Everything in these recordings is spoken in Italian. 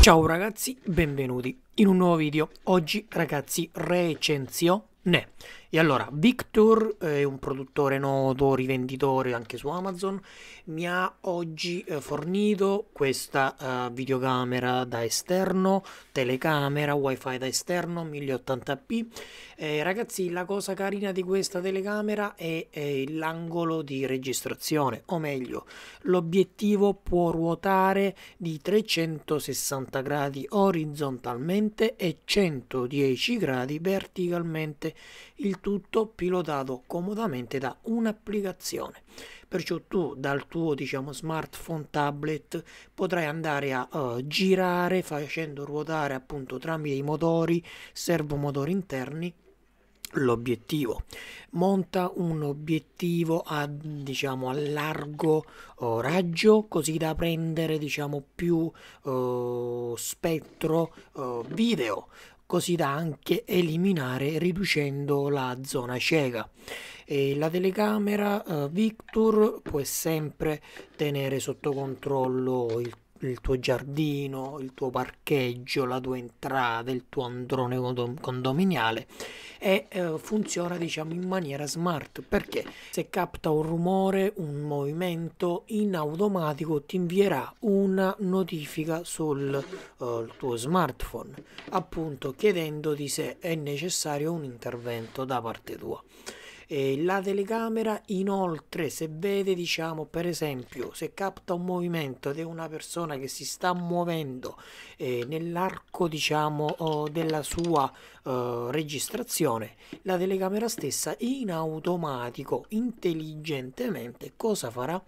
Ciao ragazzi, benvenuti in un nuovo video. Oggi ragazzi recenzio e allora, Victor eh, è un produttore noto, rivenditore anche su Amazon, mi ha oggi eh, fornito questa eh, videocamera da esterno, telecamera, wifi da esterno, 1080p. Eh, ragazzi, la cosa carina di questa telecamera è, è l'angolo di registrazione, o meglio, l'obiettivo può ruotare di 360 gradi orizzontalmente e 110 gradi verticalmente. Il tutto pilotato comodamente da un'applicazione. Perciò tu dal tuo diciamo, smartphone tablet potrai andare a uh, girare facendo ruotare appunto tramite i motori, servomotori interni l'obiettivo monta un obiettivo a diciamo a largo oh, raggio così da prendere diciamo più oh, spettro oh, video così da anche eliminare riducendo la zona cieca. E la telecamera eh, Victor può sempre tenere sotto controllo il il tuo giardino, il tuo parcheggio, la tua entrata, il tuo androne condominiale e eh, funziona diciamo in maniera smart perché se capta un rumore, un movimento, in automatico ti invierà una notifica sul eh, tuo smartphone appunto chiedendoti se è necessario un intervento da parte tua. E la telecamera inoltre se vede diciamo per esempio se capta un movimento di una persona che si sta muovendo eh, nell'arco diciamo oh, della sua eh, registrazione, la telecamera stessa in automatico intelligentemente cosa farà?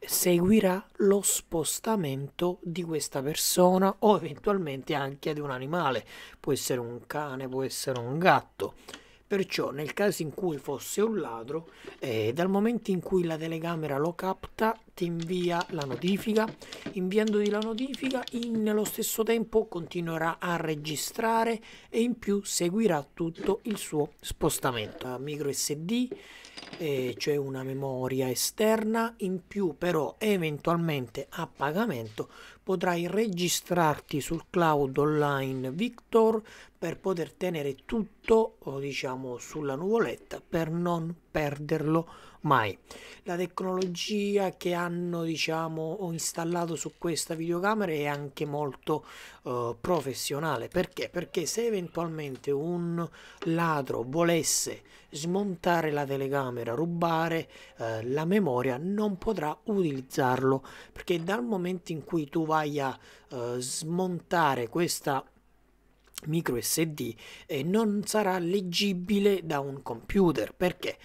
Seguirà lo spostamento di questa persona o eventualmente anche di un animale, può essere un cane, può essere un gatto. Perciò nel caso in cui fosse un ladro, eh, dal momento in cui la telecamera lo capta, ti invia la notifica, inviandoti la notifica, in, nello stesso tempo continuerà a registrare e in più seguirà tutto il suo spostamento a micro SD, c'è una memoria esterna in più però eventualmente a pagamento potrai registrarti sul cloud online Victor per poter tenere tutto diciamo sulla nuvoletta per non perderlo mai. La tecnologia che hanno diciamo installato su questa videocamera è anche molto eh, professionale perché? Perché se eventualmente un ladro volesse smontare la telecamera, rubare eh, la memoria, non potrà utilizzarlo perché dal momento in cui tu vai a eh, smontare questa micro SD eh, non sarà leggibile da un computer perché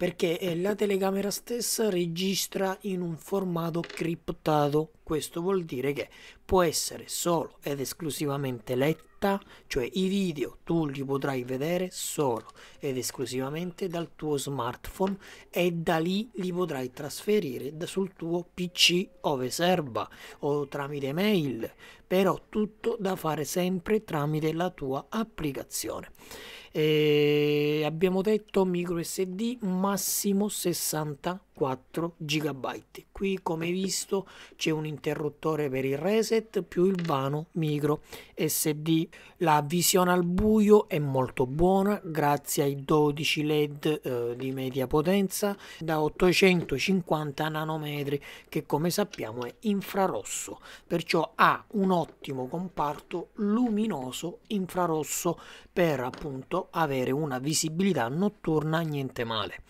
perché eh, la telecamera stessa registra in un formato criptato. Questo vuol dire che può essere solo ed esclusivamente letta, cioè i video tu li potrai vedere solo ed esclusivamente dal tuo smartphone e da lì li potrai trasferire sul tuo PC ove serva o tramite mail, però tutto da fare sempre tramite la tua applicazione eh, abbiamo detto micro SD massimo 60 4 GB. Qui come visto c'è un interruttore per il reset più il vano micro SD. La visione al buio è molto buona grazie ai 12 LED eh, di media potenza da 850 nanometri che come sappiamo è infrarosso, perciò ha un ottimo comparto luminoso infrarosso per appunto avere una visibilità notturna niente male.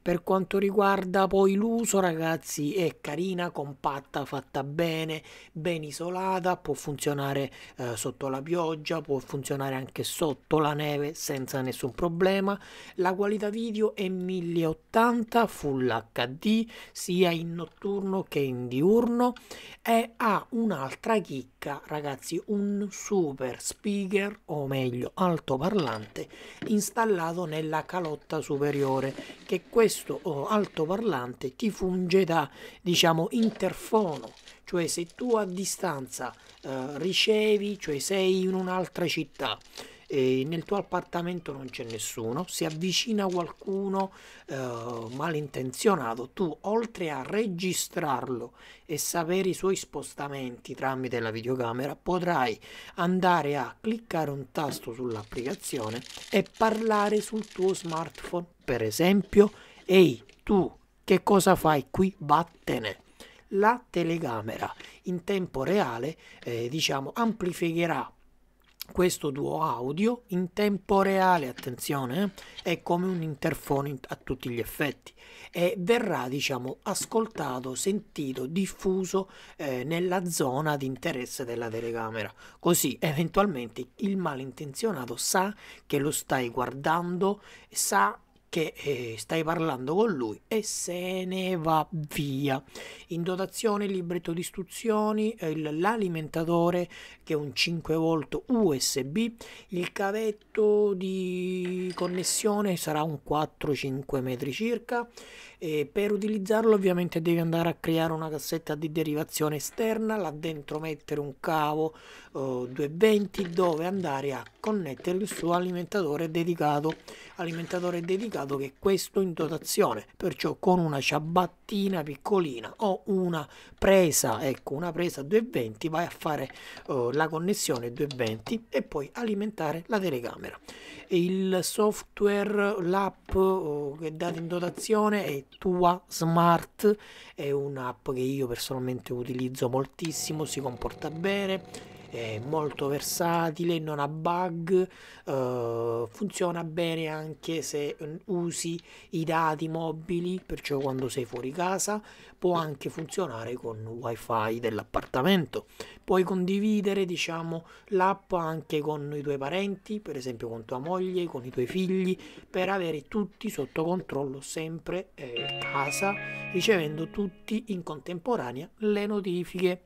Per quanto riguarda poi l'uso ragazzi è carina, compatta, fatta bene, ben isolata, può funzionare eh, sotto la pioggia, può funzionare anche sotto la neve senza nessun problema. La qualità video è 1080 Full HD sia in notturno che in diurno e ha un'altra chicca circa, ragazzi, un super speaker, o meglio altoparlante, installato nella calotta superiore, che questo oh, altoparlante ti funge da, diciamo, interfono, cioè se tu a distanza eh, ricevi, cioè sei in un'altra città, e nel tuo appartamento non c'è nessuno, si avvicina qualcuno eh, malintenzionato, tu oltre a registrarlo e sapere i suoi spostamenti tramite la videocamera, potrai andare a cliccare un tasto sull'applicazione e parlare sul tuo smartphone. Per esempio, ehi tu, che cosa fai qui? Vattene la telecamera in tempo reale eh, diciamo amplificherà questo duo audio in tempo reale, attenzione, eh, è come un interfono a tutti gli effetti e verrà diciamo ascoltato, sentito, diffuso eh, nella zona di interesse della telecamera. Così eventualmente il malintenzionato sa che lo stai guardando, sa che eh, stai parlando con lui e se ne va via. In dotazione il libretto di istruzioni, eh, l'alimentatore che è un 5 v USB, il cavetto di connessione sarà un 4-5 metri circa. E per utilizzarlo ovviamente devi andare a creare una cassetta di derivazione esterna, là dentro mettere un cavo eh, 220 dove andare a connettere il suo alimentatore dedicato. Alimentatore dedicato dato che questo in dotazione, perciò con una ciabattina piccolina o una presa, ecco una presa 220 vai a fare uh, la connessione 220 e poi alimentare la telecamera. Il software, l'app uh, che date in dotazione è Tua Smart, è un'app che io personalmente utilizzo moltissimo, si comporta bene è molto versatile, non ha bug, eh, funziona bene anche se mm, usi i dati mobili, perciò quando sei fuori casa può anche funzionare con wifi dell'appartamento. Puoi condividere diciamo, l'app anche con i tuoi parenti, per esempio con tua moglie, con i tuoi figli, per avere tutti sotto controllo sempre eh, casa, ricevendo tutti in contemporanea le notifiche.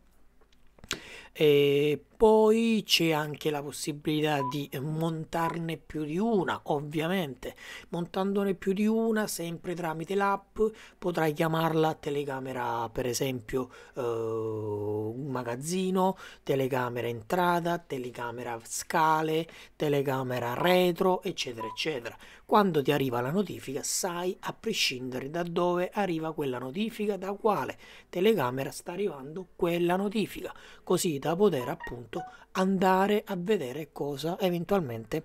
E poi c'è anche la possibilità di montarne più di una ovviamente montandone più di una sempre tramite l'app potrai chiamarla telecamera per esempio eh, magazzino telecamera entrata telecamera scale telecamera retro eccetera eccetera quando ti arriva la notifica sai a prescindere da dove arriva quella notifica da quale telecamera sta arrivando quella notifica così da poter appunto appunto andare a vedere cosa eventualmente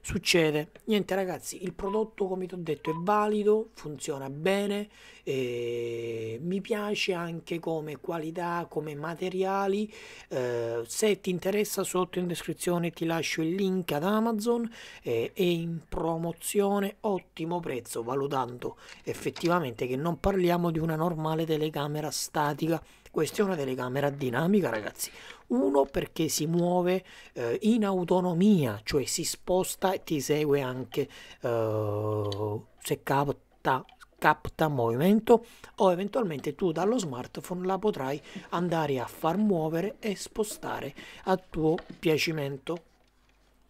succede. Niente ragazzi, il prodotto come ti ho detto è valido, funziona bene, eh, mi piace anche come qualità, come materiali. Eh, se ti interessa sotto in descrizione ti lascio il link ad Amazon eh, è in promozione, ottimo prezzo, valutando effettivamente che non parliamo di una normale telecamera statica. Questa è una telecamera dinamica ragazzi, uno perché si muove eh, in autonomia, cioè si sposta e ti segue anche eh, se capta capta movimento o eventualmente tu dallo smartphone la potrai andare a far muovere e spostare a tuo piacimento.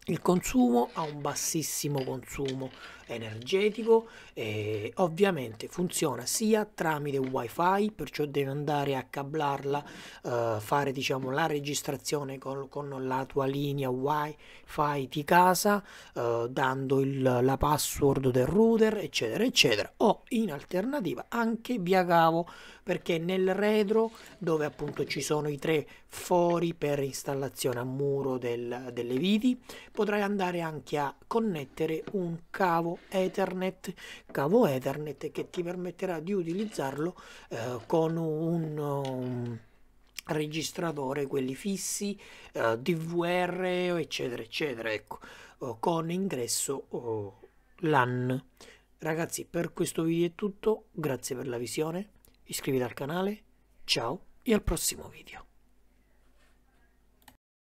Il consumo ha un bassissimo consumo energetico e ovviamente funziona sia tramite wifi perciò devi andare a cablarla eh, fare diciamo la registrazione col, con la tua linea wifi di casa eh, dando il, la password del router eccetera eccetera o in alternativa anche via cavo perché nel retro dove appunto ci sono i tre fori per installazione a muro del, delle viti potrai andare anche a connettere un cavo Ethernet, cavo Ethernet che ti permetterà di utilizzarlo eh, con un, un um, registratore, quelli fissi, eh, DVR, eccetera, eccetera, ecco, eh, con ingresso oh, LAN. Ragazzi, per questo video è tutto, grazie per la visione, iscriviti al canale, ciao e al prossimo video.